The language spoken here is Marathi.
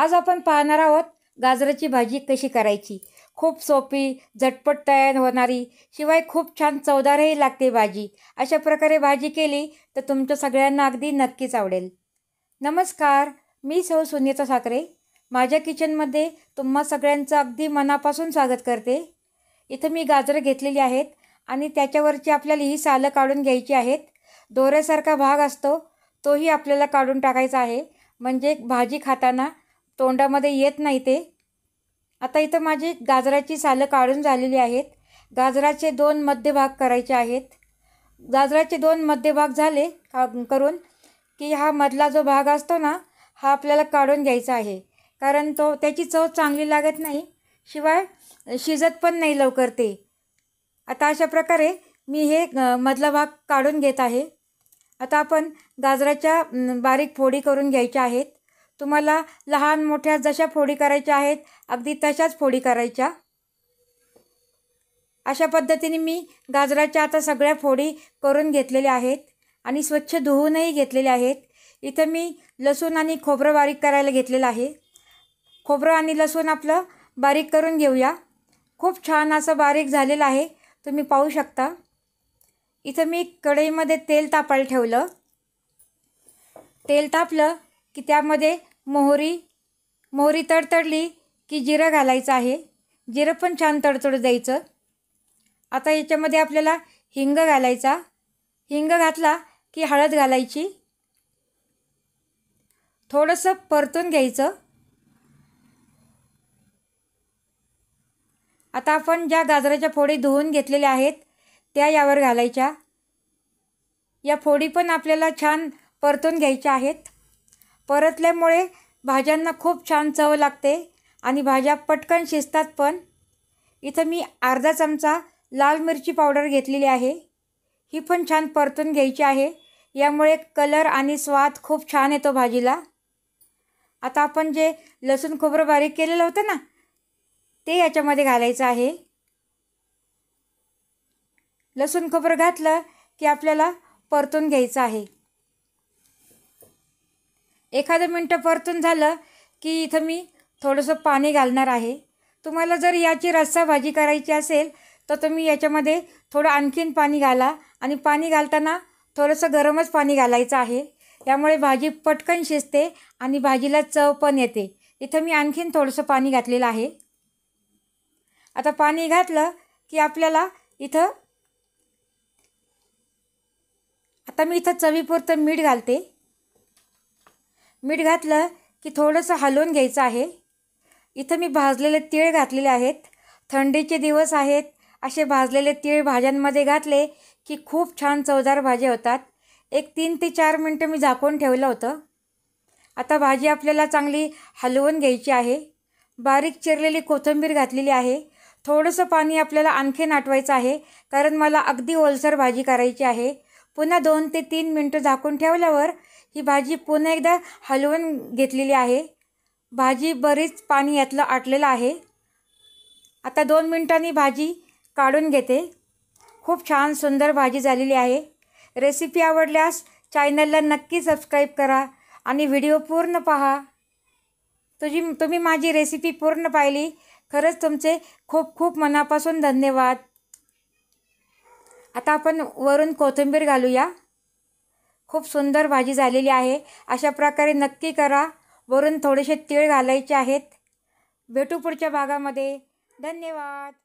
आज आपण पाहणार आहोत गाजराची भाजी कशी करायची खूप सोपी झटपट तयार होणारी शिवाय खूप छान चवदारही लागते भाजी अशा प्रकारे भाजी केली तर तुमच्या सगळ्यांना अगदी नक्कीच आवडेल नमस्कार मी सौ सुनीता साखरे माझ्या किचनमध्ये तुम्हा सगळ्यांचं अगदी मनापासून स्वागत करते इथं मी गाजरं घेतलेली आहेत आणि त्याच्यावरची आपल्याला ही सालं काढून घ्यायची आहेत दोऱ्यासारखा भाग असतो तोही आपल्याला काढून टाकायचा आहे म्हणजे भाजी खाताना तोंडामध्ये येत नाही ते आता इथं माझी गाजराची सालं काढून झालेली आहेत गाजराचे दोन मध्यभाग करायचे आहेत गाजराचे दोन मध्यभाग झाले का करून की हा मधला जो भाग असतो ना हा आपल्याला काढून घ्यायचा आहे कारण तो त्याची चव चांगली लागत नाही शिवाय शिजत पण नाही लवकर ते आता अशा प्रकारे मी हे मधला भाग काढून घेत आहे आता आपण गाजराच्या बारीक फोडी करून घ्यायच्या आहेत तुम्हाला लहान मोठ्या जशा फोडी करायच्या आहेत अगदी तशाच फोडी करायच्या अशा पद्धतीने मी गाजराच्या आता सगळ्या फोडी करून घेतलेल्या आहेत आणि स्वच्छ धुवूनही घेतलेल्या आहेत इथं मी लसूण आणि खोबरं बारीक करायला घेतलेलं आहे खोबरं आणि लसूण आपलं बारीक करून घेऊया खूप छान असं बारीक झालेलं आहे तुम्ही पाहू शकता इथं मी कढईमध्ये तेल तापायला ठेवलं तेल तापलं की त्यामध्ये मोहरी मोहरी तडतडली की जिरं घालायचं आहे जिरं पण छान तडतड द्यायचं आता याच्यामध्ये आपल्याला हिंग घालायचा हिंग घातला की हळद घालायची थोडंसं परतून घ्यायचं आता आपण ज्या गाजराच्या फोडी धुवून घेतलेल्या आहेत त्या यावर घालायच्या या फोडी पण आपल्याला छान परतून घ्यायच्या आहेत परतल्यामुळे भाज्यांना खूप छान चव लागते आणि भाज्या पटकन शिजतात पण इथं मी अर्धा चमचा लाल मिरची पावडर घेतलेली आहे ही पण छान परतून घ्यायची आहे यामुळे कलर आणि स्वाद खूप छान येतो भाजीला आता आपण जे लसूण खोबरं बारीक केलेलं होतं ना ते याच्यामध्ये घालायचं आहे लसूण खोबरं घातलं की आपल्याला परतून घ्यायचं आहे एखादं मिनटं परतून झालं की इथं मी थोडंसं पाणी घालणार आहे तुम्हाला जर याची रस्सा भाजी करायची असेल तर तुम्ही याच्यामध्ये थोडं आणखीन पाणी घाला आणि पाणी घालताना थोडंसं गरमच पाणी घालायचं आहे त्यामुळे भाजी पटकन शिजते आणि भाजीला चव पण येते इथं मी आणखीन थोडंसं पाणी घातलेलं आहे आता पाणी घातलं की आपल्याला इथं आता मी इथं चवीपुरतं मीठ घालते मीठ घातलं की थोडंसं हलवून घ्यायचं आहे इथं मी भाजलेले तीळ घातलेले आहेत थंडीचे दिवस आहेत असे भाजलेले तीळ भाज्यांमध्ये घातले की खूप छान चवदार भाज्या होतात एक तीन ते चार मिनटं मी झाकून ठेवलं होतं आता भाजी आपल्याला चांगली हलवून घ्यायची आहे बारीक चिरलेली कोथिंबीर घातलेली आहे थोडंसं पाणी आपल्याला आणखी नाटवायचं आहे कारण मला अगदी ओलसर भाजी करायची आहे पुन्हा दोन ते तीन मिनटं झाकून ठेवल्यावर ही भाजी पुन्हा एकदा हलवून घेतलेली आहे भाजी बरीच पाणी यातलं आटलेलं आहे आता दोन मिनटांनी भाजी काढून घेते खूप छान सुंदर भाजी झालेली आहे रेसिपी आवडल्यास चॅनलला नक्की सबस्क्राईब करा आणि व्हिडिओ पूर्ण पहा तुझी तुम्ही माझी रेसिपी पूर्ण पाहिली खरंच तुमचे खूप खूप मनापासून धन्यवाद आता आपण वरून कोथिंबीर घालूया खूप सुंदर भाजी झालेली आहे अशा प्रकारे नक्की करा वरून थोडेसे तीळ घालायचे आहेत भेटू पुढच्या भागामध्ये धन्यवाद